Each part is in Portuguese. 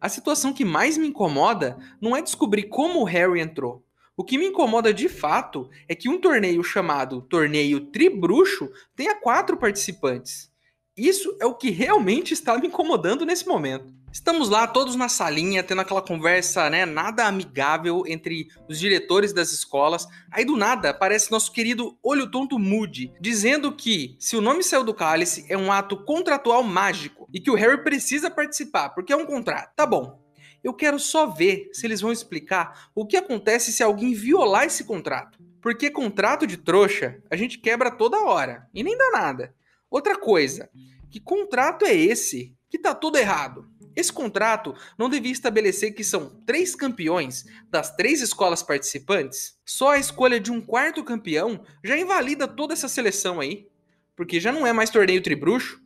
A situação que mais me incomoda não é descobrir como o Harry entrou. O que me incomoda de fato é que um torneio chamado Torneio Tribruxo tenha quatro participantes. Isso é o que realmente está me incomodando nesse momento. Estamos lá todos na salinha, tendo aquela conversa, né, nada amigável entre os diretores das escolas. Aí do nada aparece nosso querido Olho Tonto Moody, dizendo que se o nome saiu do cálice é um ato contratual mágico e que o Harry precisa participar, porque é um contrato. Tá bom. Eu quero só ver se eles vão explicar o que acontece se alguém violar esse contrato. Porque contrato de trouxa a gente quebra toda hora e nem dá nada. Outra coisa, que contrato é esse que tá tudo errado? Esse contrato não devia estabelecer que são três campeões das três escolas participantes? Só a escolha de um quarto campeão já invalida toda essa seleção aí. Porque já não é mais torneio tribruxo.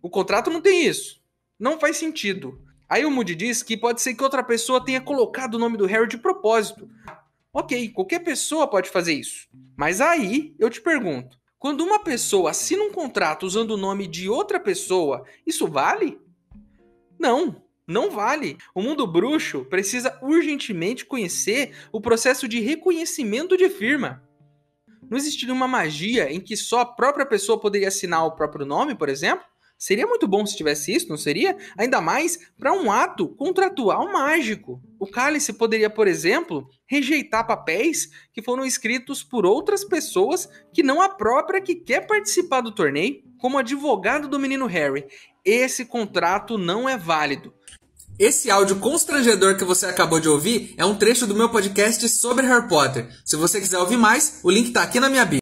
O contrato não tem isso. Não faz sentido. Aí o Moody diz que pode ser que outra pessoa tenha colocado o nome do Harry de propósito. Ok, qualquer pessoa pode fazer isso. Mas aí eu te pergunto: quando uma pessoa assina um contrato usando o nome de outra pessoa, isso vale? Não, não vale. O mundo bruxo precisa urgentemente conhecer o processo de reconhecimento de firma. Não existiria uma magia em que só a própria pessoa poderia assinar o próprio nome, por exemplo? Seria muito bom se tivesse isso, não seria? Ainda mais para um ato contratual mágico. O cálice poderia, por exemplo, rejeitar papéis que foram escritos por outras pessoas que não a própria que quer participar do torneio como advogado do menino Harry, esse contrato não é válido. Esse áudio constrangedor que você acabou de ouvir é um trecho do meu podcast sobre Harry Potter. Se você quiser ouvir mais, o link está aqui na minha bio.